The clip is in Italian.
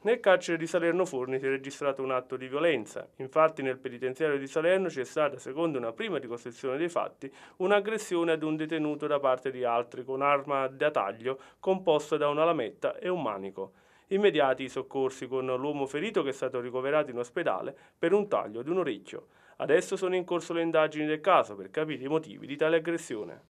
Nel carcere di Salerno Forni si è registrato un atto di violenza. Infatti nel penitenziario di Salerno c'è stata, secondo una prima ricostruzione dei fatti, un'aggressione ad un detenuto da parte di altri con arma da taglio composta da una lametta e un manico. Immediati i soccorsi con l'uomo ferito che è stato ricoverato in ospedale per un taglio di un orecchio. Adesso sono in corso le indagini del caso per capire i motivi di tale aggressione.